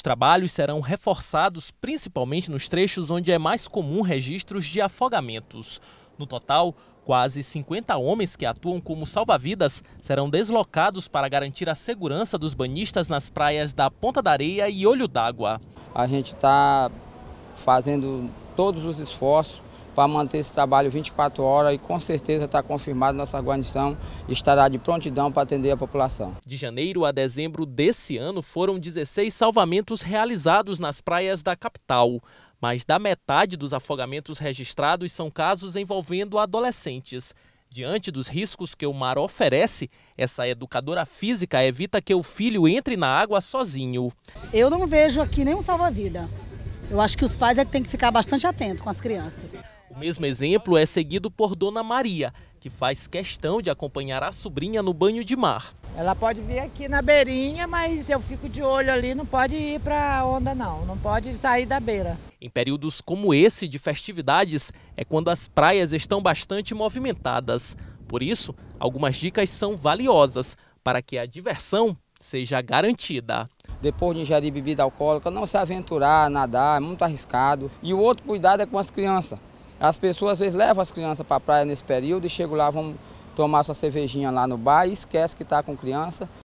Os trabalhos serão reforçados principalmente nos trechos onde é mais comum registros de afogamentos. No total, quase 50 homens que atuam como salva-vidas serão deslocados para garantir a segurança dos banhistas nas praias da Ponta da Areia e Olho d'Água. A gente está fazendo todos os esforços para manter esse trabalho 24 horas e com certeza está confirmado nossa guarnição estará de prontidão para atender a população. De janeiro a dezembro desse ano foram 16 salvamentos realizados nas praias da capital. Mais da metade dos afogamentos registrados são casos envolvendo adolescentes. Diante dos riscos que o mar oferece, essa educadora física evita que o filho entre na água sozinho. Eu não vejo aqui nenhum salva-vida. Eu acho que os pais é que têm que ficar bastante atentos com as crianças mesmo exemplo é seguido por Dona Maria, que faz questão de acompanhar a sobrinha no banho de mar. Ela pode vir aqui na beirinha, mas eu fico de olho ali, não pode ir para a onda não, não pode sair da beira. Em períodos como esse de festividades, é quando as praias estão bastante movimentadas. Por isso, algumas dicas são valiosas para que a diversão seja garantida. Depois de ingerir bebida alcoólica, não se aventurar, nadar, é muito arriscado. E o outro cuidado é com as crianças. As pessoas às vezes levam as crianças para a praia nesse período e chegam lá, vão tomar sua cervejinha lá no bar e esquece que está com criança